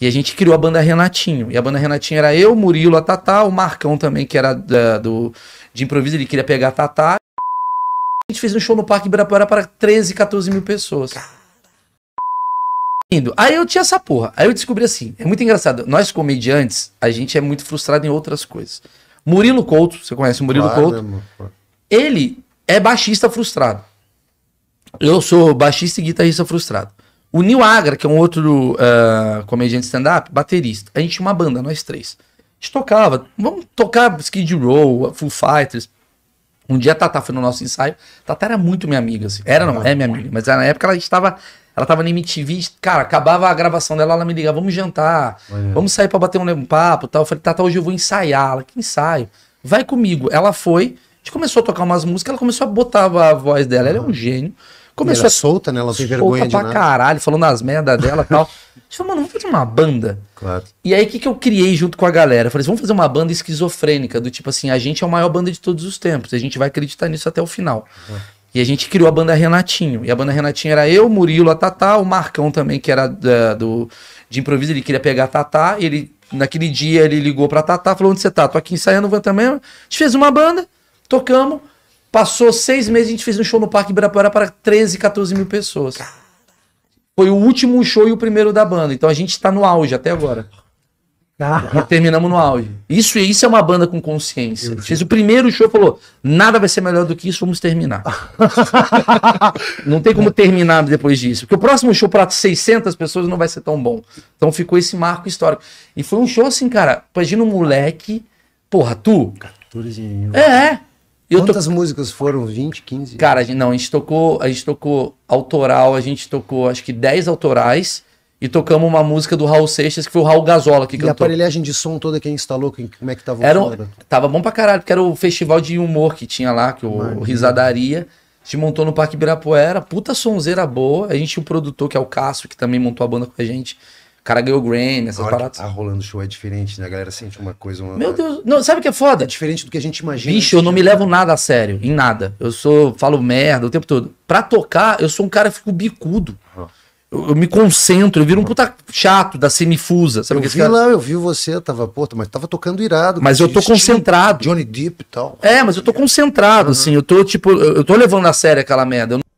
E a gente criou a banda Renatinho. E a banda Renatinho era eu, Murilo, a Tatá, o Marcão também, que era da, do, de improviso, ele queria pegar a Tatá. A gente fez um show no Parque Ibirapuera para 13, 14 mil pessoas. Indo. Aí eu tinha essa porra. Aí eu descobri assim, é muito engraçado. Nós comediantes, a gente é muito frustrado em outras coisas. Murilo Couto, você conhece o Murilo claro, Couto? ele é baixista frustrado. Eu sou baixista e guitarrista frustrado. O Neil Agra, que é um outro uh, comediante stand-up, baterista. A gente tinha uma banda, nós três. A gente tocava, vamos tocar Skid Row, Full Fighters. Um dia a Tata foi no nosso ensaio. Tata era muito minha amiga, assim. Era, não, é minha amiga. Mas na época ela estava. Ela tava na MTV, cara, acabava a gravação dela, ela me ligava, vamos jantar, Olha. vamos sair para bater um papo tal. Eu falei, Tata, hoje eu vou ensaiar. Ela, que ensaio? Vai comigo. Ela foi, a gente começou a tocar umas músicas, ela começou a botar a voz dela, ela é um gênio. Começou ela a... É solta, né? Ela tem vergonha de pra nada. caralho, falando as merdas dela e tal. Eu falei, mano, vamos fazer uma banda. Claro. E aí, o que, que eu criei junto com a galera? Eu falei, vamos fazer uma banda esquizofrênica, do tipo assim, a gente é a maior banda de todos os tempos, a gente vai acreditar nisso até o final. Uhum. E a gente criou a banda Renatinho. E a banda Renatinho era eu, Murilo, a Tatá, o Marcão também, que era da, é, do, de improviso, ele queria pegar a Tatá. Ele, naquele dia ele ligou pra Tatá, falou: onde você tá? Tô aqui ensaiando, vou também. A gente fez uma banda, tocamos. Passou seis meses, a gente fez um show no Parque Ibirapuera para 13, 14 mil pessoas. Foi o último show e o primeiro da banda. Então a gente está no auge até agora. Ah. terminamos no auge. Isso, isso é uma banda com consciência. Fez o primeiro show falou: nada vai ser melhor do que isso, vamos terminar. não tem como terminar depois disso. Porque o próximo show para 600 pessoas não vai ser tão bom. Então ficou esse marco histórico. E foi um show assim, cara. Imagina um moleque. Porra, tu. 14 mil. É, é. Quantas músicas foram? 20, 15? Cara, a gente, não, a gente tocou, a gente tocou autoral, a gente tocou acho que 10 autorais e tocamos uma música do Raul Seixas, que foi o Raul Gazola que e cantou. E a aparelhagem de som toda gente instalou, como é que tava era, um, Tava bom pra caralho, porque era o festival de humor que tinha lá, que o, Risadaria. A gente montou no Parque Ibirapuera, puta sonzeira boa. A gente tinha o produtor, que é o Cássio, que também montou a banda com a gente cara ganhou Grammy, essas paradas. Tá rolando show é diferente, né? A galera sente uma coisa. Uma... Meu Deus, não, sabe o que é foda? É diferente do que a gente imagina. Bicho, né? eu não me levo nada a sério, em nada. Eu sou, falo merda o tempo todo. Pra tocar, eu sou um cara que fico bicudo. Eu, eu, me concentro, eu viro um puta chato da semifusa. Sabe o que vi cara... lá, eu vi você, tava, porra, mas tava tocando irado. Mas eu tô concentrado. Johnny Depp e tal. É, mas eu tô concentrado, uhum. assim. Eu tô, tipo, eu, eu tô levando a sério aquela merda. Eu não...